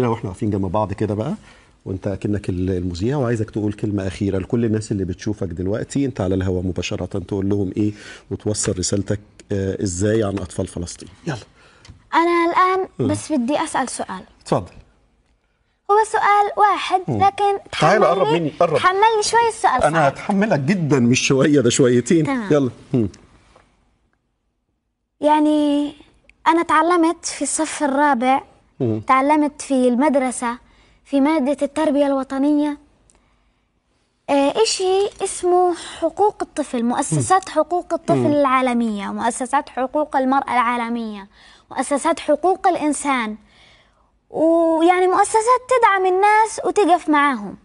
كده واحنا واقفين جنب بعض كده بقى وانت اكنك المذيع وعايزك تقول كلمه اخيره لكل الناس اللي بتشوفك دلوقتي انت على الهواء مباشره تقول لهم ايه وتوصل رسالتك آه، ازاي عن اطفال فلسطين يلا انا الان آه. بس بدي اسال سؤال اتفضل هو سؤال واحد لكن تعال قرب مني قرب حملني شوي السؤال انا هتحملك جدا مش شويه ده شويتين تمام. يلا م. يعني انا تعلمت في الصف الرابع تعلمت في المدرسة في مادة التربية الوطنية آه، إشي اسمه حقوق الطفل مؤسسات حقوق الطفل العالمية مؤسسات حقوق المرأة العالمية مؤسسات حقوق الإنسان ويعني مؤسسات تدعم الناس وتقف معاهم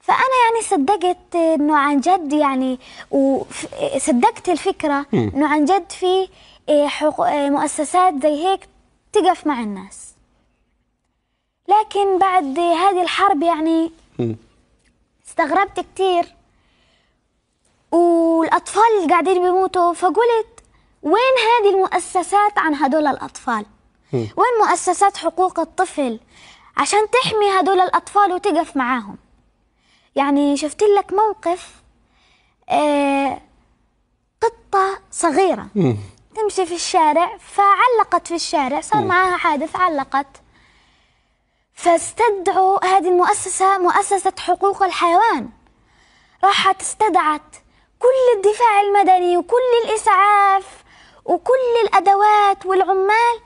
فأنا يعني صدقت أنه عن جد يعني وصدقت الفكرة أنه عن جد في آه، آه، مؤسسات زي هيك تقف مع الناس لكن بعد هذه الحرب يعني استغربت كثير والأطفال قاعدين بيموتوا فقلت وين هذه المؤسسات عن هدول الأطفال وين مؤسسات حقوق الطفل عشان تحمي هدول الأطفال وتقف معاهم يعني شفت لك موقف آه، قطة صغيرة تمشي في الشارع فعلقت في الشارع صار معها حادث علقت فاستدعوا هذه المؤسسة مؤسسة حقوق الحيوان راحت استدعت كل الدفاع المدني وكل الإسعاف وكل الأدوات والعمال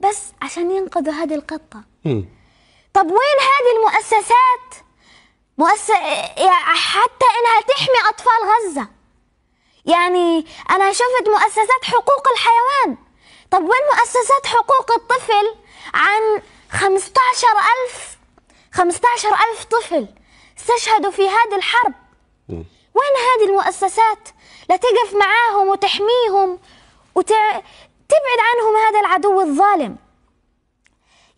بس عشان ينقذوا هذه القطة طب وين هذه المؤسسات مؤسسة حتى إنها تحمي أطفال غزة يعني أنا شفت مؤسسات حقوق الحيوان طب وين مؤسسات حقوق الطفل عن عشر ألف عشر ألف طفل استشهدوا في هذه الحرب وين هذه المؤسسات لتقف معاهم وتحميهم وتبعد عنهم هذا العدو الظالم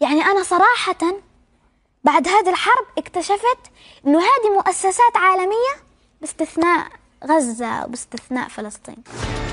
يعني أنا صراحة بعد هذه الحرب اكتشفت أنه هذه مؤسسات عالمية باستثناء غزة باستثناء فلسطين